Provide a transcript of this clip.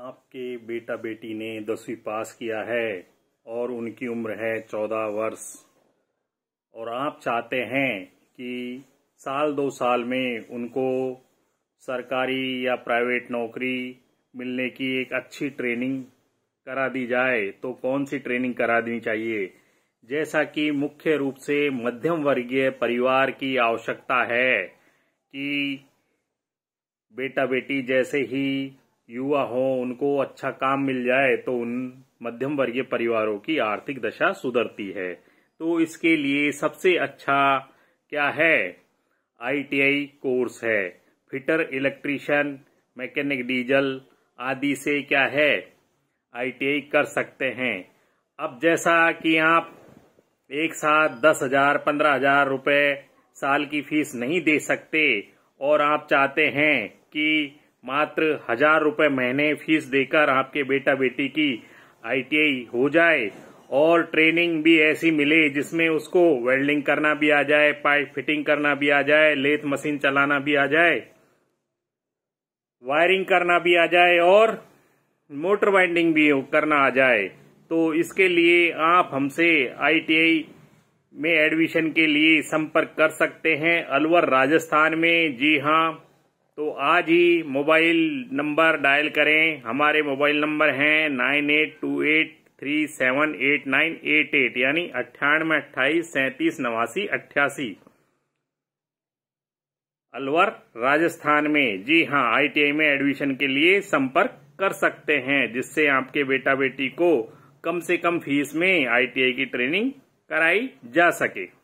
आपके बेटा बेटी ने दसवीं पास किया है और उनकी उम्र है चौदह वर्ष और आप चाहते हैं कि साल दो साल में उनको सरकारी या प्राइवेट नौकरी मिलने की एक अच्छी ट्रेनिंग करा दी जाए तो कौन सी ट्रेनिंग करा देनी चाहिए जैसा कि मुख्य रूप से मध्यम वर्गीय परिवार की आवश्यकता है कि बेटा बेटी जैसे ही युवा हो उनको अच्छा काम मिल जाए तो उन मध्यम वर्गीय परिवारों की आर्थिक दशा सुधरती है तो इसके लिए सबसे अच्छा क्या है आईटीआई कोर्स है फिटर इलेक्ट्रीशियन मैकेनिक डीजल आदि से क्या है आईटीआई कर सकते हैं अब जैसा कि आप एक साथ दस हजार पंद्रह हजार रुपये साल की फीस नहीं दे सकते और आप चाहते हैं कि मात्र हजार रुपए महीने फीस देकर आपके बेटा बेटी की आईटीआई हो जाए और ट्रेनिंग भी ऐसी मिले जिसमें उसको वेल्डिंग करना भी आ जाए पाइप फिटिंग करना भी आ जाए लेथ मशीन चलाना भी आ जाए वायरिंग करना भी आ जाए और मोटर वाइंडिंग भी करना आ जाए तो इसके लिए आप हमसे आईटीआई में एडमिशन के लिए संपर्क कर सकते हैं अलवर राजस्थान में जी हाँ तो आज ही मोबाइल नंबर डायल करें हमारे मोबाइल नंबर हैं nine eight two eight three seven eight nine eight eight यानी अट्ठानवे अट्ठाईस सैंतीस नवासी अट्ठासी अलवर राजस्थान में जी हाँ आईटीआई में एडमिशन के लिए संपर्क कर सकते हैं जिससे आपके बेटा बेटी को कम से कम फीस में आईटीआई की ट्रेनिंग कराई जा सके